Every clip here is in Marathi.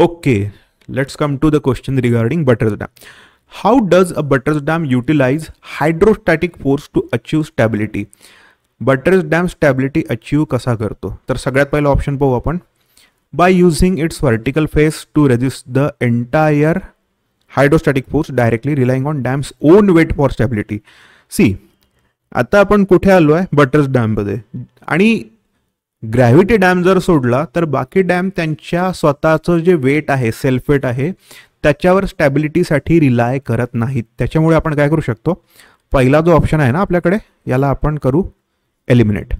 okay let's come to the question regarding buttress dam how does a buttress dam utilize hydrostatic force to achieve stability buttress dam stability achieve कसा करतो तर सगळ्यात पहिलं ऑप्शन पाहू आपण by using its vertical face to resist the entire hydrostatic force directly relying on dam's own weight for stability see आता आपण कुठे आलो आहे बटर्स डॅममध्ये आणि ग्रॅव्हिटी डॅम जर सोडला तर बाकी डॅम त्यांच्या स्वतःचं जे वेट आहे सेल्फ वेट आहे त्याच्यावर स्टॅबिलिटीसाठी रिलाय करत नाहीत त्याच्यामुळे आपण काय करू शकतो पहिला जो ऑप्शन आहे ना आपल्याकडे याला आपण करू eliminate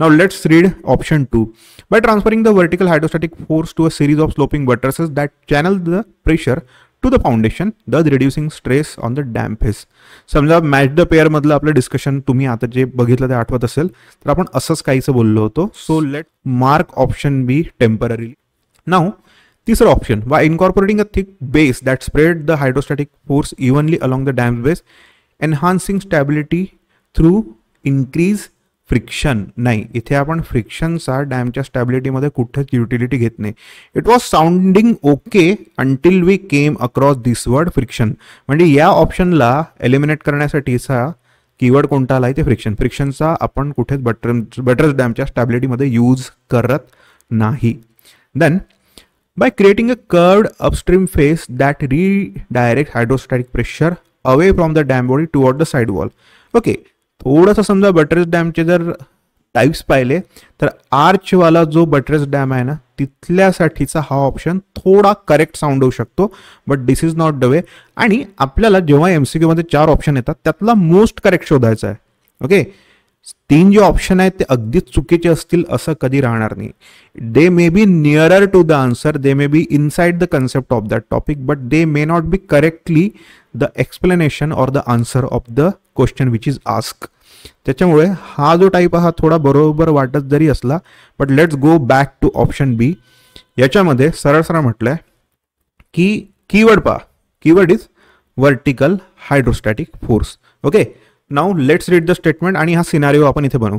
now let's read option two by transferring the vertical hydrostatic force to a series of sloping that channel the pressure to the foundation the reducing stress on the dam face समजा मॅच द पेअर मधलं आपलं डिस्कशन तुम्ही आता जे बघितलं ते आठवत असेल तर आपण असंच काहीचं बोललो होतो so let mark option B temporary ना तिसरं option Y incorporating a thick base that spread the hydrostatic force evenly along the dam base enhancing stability through increase friction नाही इथे आपण फ्रिक्शनचा डॅमच्या स्टॅबिलिटीमध्ये कुठेच युटिलिटी घेत नाही it was sounding okay until we came across this word friction म्हणजे या ऑप्शनला एलिमिनेट करण्यासाठीचा कीवर्ड कोणता आला आहे ते फ्रिक्शन फ्रिक्शनचा आपण कुठेच बटर बटरस डॅमच्या स्टॅबिलिटीमध्ये यूज करत नाही then by creating a curved upstream face that redirect hydrostatic pressure away from the dam body toward the side wall okay थोडंसं समजा बटरेस डॅमचे जर टाईप्स पाहिले तर आर्चवाला जो बटरेस डॅम आहे ना तिथल्यासाठीचा हा ऑप्शन थोडा करेक्ट साऊंड होऊ शकतो but this is not the way आणि आपल्याला जेव्हा एम सी क्यूमध्ये चार ऑप्शन येतात त्यातला मोस्ट करेक्ट शोधायचा आहे ओके तीन जे ऑप्शन आहेत ते अगदीच चुकीचे असतील असं कधी राहणार नाही they may be nearer to the answer they may be inside the concept of that topic but they may not be correctly the explanation or the answer of the question which is ask त्याच्यामुळे हा जो टाईप हा थोडा बरोबर वाटत जरी असला but let's go back to option B याच्यामध्ये सरळ सरळ म्हटलंय की कीवर्ड पा keyword is vertical hydrostatic force okay now let's read the statement आणि हा सिनारिओ आपण इथे बनवू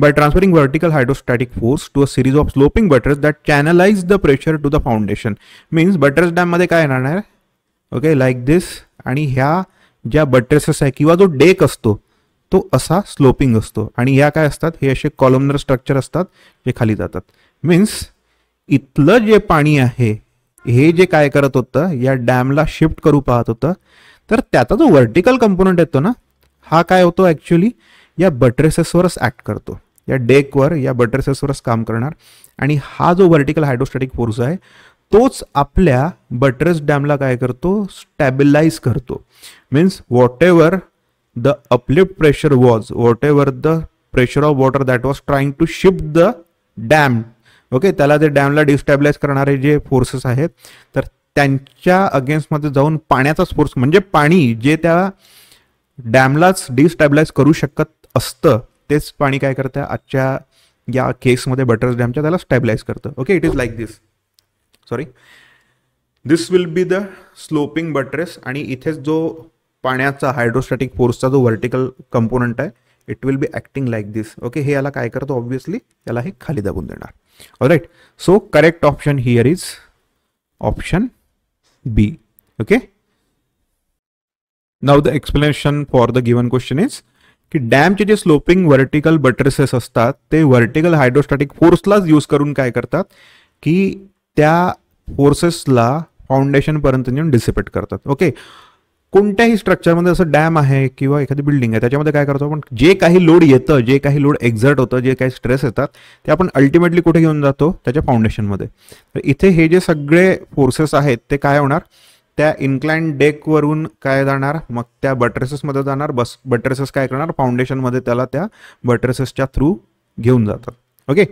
by transferring vertical hydrostatic force to a series of sloping buttress that channelize the pressure to the foundation means buttress डॅममध्ये काय येणार आहे ओके लाईक दिस आणि ह्या ज्या बटर्सेस आहे किंवा जो डेक असतो तो असा स्लोपिंग असतो आणि या काय असतात हे असे कॉलमनर स्ट्रक्चर असतात जे खाली जातात मीन्स इथलं जे पाणी आहे हे जे काय करत होतं या डॅमला शिफ्ट करू पाहत होतं तर त्याचा जो व्हर्टिकल कंपोनंट येतो ना हा काय होतो ॲक्च्युली या बटरेसेसवरच ॲक्ट करतो या डेकवर या बटरेसेसवरच काम करणार आणि हा जो व्हर्टिकल हायड्रोस्टॅटिक फोर्स आहे तोच आपल्या बटरेस डॅमला काय करतो स्टॅबिलाइज करतो means what the uplift pressure was whatever the pressure of water that was trying to shift the dam okay त्याला जे डॅमला डिस्टॅबिलाइज करणारे जे फोर्सेस आहेत तर त्यांच्या अगेन्स्टमध्ये जाऊन पाण्याचाच फोर्स म्हणजे पाणी जे त्या डॅमलाच डिस्टॅबलाइज करू शकत असतं तेच पाणी काय करतं आजच्या या केसमध्ये बटर्स डॅमच्या त्याला स्टॅबिलाइज करतं okay it is like this sorry this will be the sloping buttress आणि इथेच जो पाण्याचा हायड्रोस्टॅटिक फोर्सचा जो व्हर्टिकल कंपोनंट आहे it will be acting like this okay हे याला काय करतो ऑब्व्हियसली याला हे खाली दाबून देणार right so correct option here is option B okay now the explanation for the given question is की डॅमचे जे स्लोपिंग व्हर्टिकल बटरेसेस असतात ते व्हर्टिकल हायड्रोस्टॅटिक फोर्सलाच यूज करून काय करतात की त्या फोर्सेसला फाउंडेशनपर्यंत नेऊन डिसिपेट करतात ओके कोणत्याही स्ट्रक्चरमध्ये असं डॅम आहे किंवा एखादी बिल्डिंग आहे त्याच्यामध्ये काय करतो आपण जे काही लोड येतं जे काही लोड एक्झर्ट होतं जे काही स्ट्रेस येतात ते आपण अल्टिमेटली कुठे घेऊन जातो त्याच्या फाउंडेशनमध्ये तर इथे हे जे सगळे फोर्सेस आहेत ते काय होणार त्या डेक डेकवरून काय जाणार मग त्या बट्रेसेसमध्ये जाणार बस बट्रेसेस काय करणार फाउंडेशनमध्ये त्याला त्या बट्रेसेसच्या थ्रू घेऊन जातात okay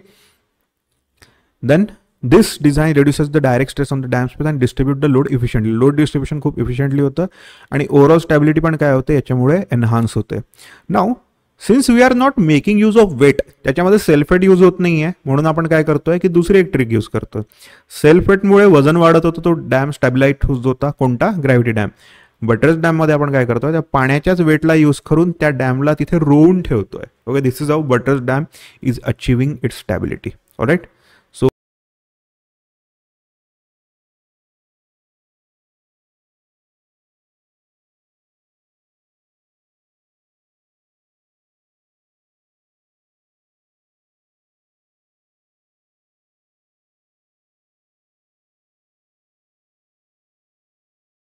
then this design reduces the direct stress on the dams and distribute the load efficiently load distribution खूप इफिशियंटली होतं आणि ओव्हरऑल स्टॅबिलिटी पण काय होते याच्यामुळे एनहान्स होते now since we are not making use of weight त्याच्यामध्ये सेल्फ सेल्फेट यूज होत नाही आहे म्हणून आपण काय करतोय की दुसरी एक ट्रिक यूज करतो सेल्फेटमुळे वजन वाढत होतं तो डॅम स्टॅबिलाईट होत होता कोणता ग्रॅव्हिटी डॅम बटर्स डॅममध्ये आपण काय करतोय त्या पाण्याच्याच वेटला यूज करून त्या डॅमला तिथे रोवून ठेवतोय okay this is how buttress dam is achieving its stability right